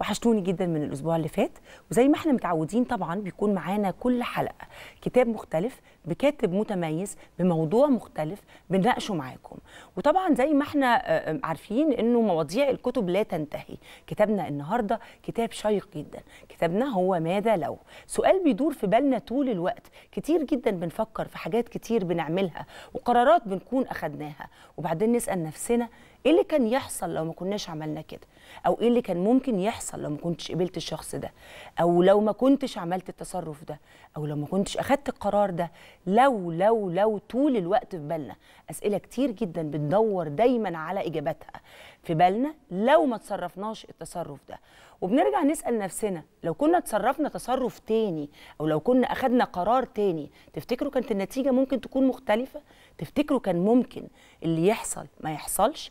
وحشتوني جدا من الاسبوع اللي فات وزي ما احنا متعودين طبعا بيكون معانا كل حلقه كتاب مختلف بكاتب متميز بموضوع مختلف بنناقشه معاكم وطبعا زي ما احنا آه، آه، عارفين انه مواضيع الكتب لا تنتهي كتابنا النهارده كتاب شيق جدا كتابنا هو ماذا لو سؤال بيدور في بالنا طول الوقت كتير جدا بنفكر في حاجات كتير بنعملها وقرارات بنكون اخدناها وبعدين نسال نفسنا ايه اللي كان يحصل لو ما كناش عملنا كده او ايه اللي كان ممكن يحصل هيحصل لو ما كنتش قبلت الشخص ده او لو ما كنتش عملت التصرف ده او لو ما كنتش اخدت القرار ده لو لو لو طول الوقت في بالنا اسئله كتير جدا بندور دايما على اجاباتها في بالنا لو ما تصرفناش التصرف ده وبنرجع نسال نفسنا لو كنا تصرفنا تصرف تاني او لو كنا اخدنا قرار تاني تفتكروا كانت النتيجه ممكن تكون مختلفه تفتكروا كان ممكن اللي يحصل ما يحصلش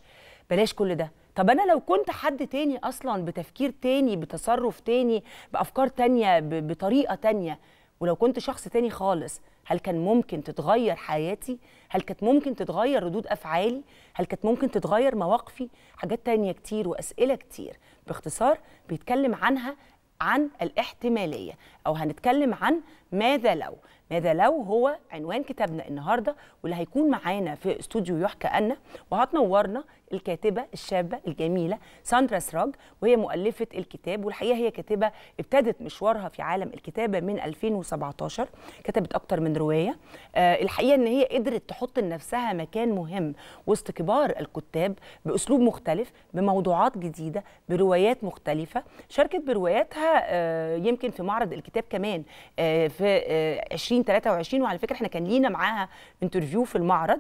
بلاش كل ده طب انا لو كنت حد تاني اصلا بتفكير تاني بتصرف تاني بافكار تانيه بطريقه تانيه ولو كنت شخص تاني خالص هل كان ممكن تتغير حياتي هل كانت ممكن تتغير ردود افعالي هل كانت ممكن تتغير مواقفي حاجات تانية كتير واسئله كتير باختصار بيتكلم عنها عن الاحتماليه او هنتكلم عن ماذا لو ماذا لو هو عنوان كتابنا النهارده واللي هيكون معانا في استوديو يحكى أنا وهتنورنا الكاتبه الشابه الجميله ساندرا سراج وهي مؤلفه الكتاب والحقيقه هي كاتبه ابتدت مشوارها في عالم الكتابه من 2017 كتبت اكتر من روايه آه، الحقيقه ان هي قدرت تحط لنفسها مكان مهم وسط كبار الكتاب باسلوب مختلف بموضوعات جديده بروايات مختلفه شاركت برواياتها آه، يمكن في معرض الكتاب كمان آه، في 20 2023 وعلى فكره احنا كان لينا معاها انترفيو في المعرض